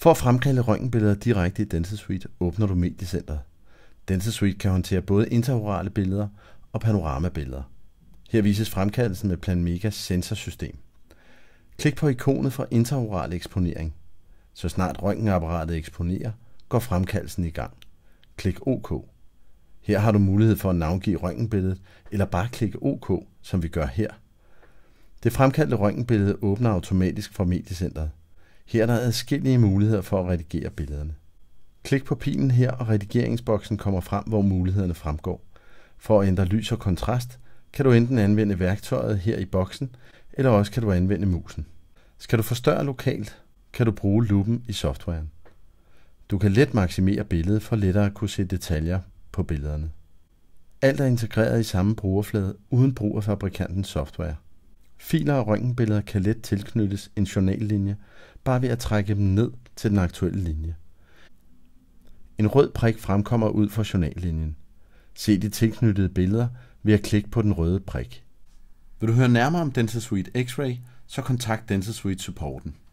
For at fremkalde røntgenbilleder direkte i Dentasuite, åbner du Mediecenteret. Dentasuite kan håndtere både interorale billeder og panoramabilleder. Her vises fremkaldelsen med Planmegas sensorsystem. Klik på ikonet for interoral eksponering. Så snart røntgenapparatet eksponerer, går fremkaldelsen i gang. Klik OK. Her har du mulighed for at navngive røntgenbilledet, eller bare klikke OK, som vi gør her. Det fremkaldte røntgenbillede åbner automatisk fra mediecentret. Her er der adskillige muligheder for at redigere billederne. Klik på pilen her, og redigeringsboksen kommer frem, hvor mulighederne fremgår. For at ændre lys og kontrast, kan du enten anvende værktøjet her i boksen, eller også kan du anvende musen. Skal du forstørre lokalt, kan du bruge lupen i softwaren. Du kan let maksimere billedet for lettere at kunne se detaljer på billederne. Alt er integreret i samme brugerflade uden brug af fabrikantens software. Filer og røntgenbilleder kan let tilknyttes en journallinje, bare ved at trække dem ned til den aktuelle linje. En rød prik fremkommer ud fra journallinjen. Se de tilknyttede billeder ved at klikke på den røde prik. Vil du høre nærmere om Dental Suite X-Ray, så kontakt Dental Suite Supporten.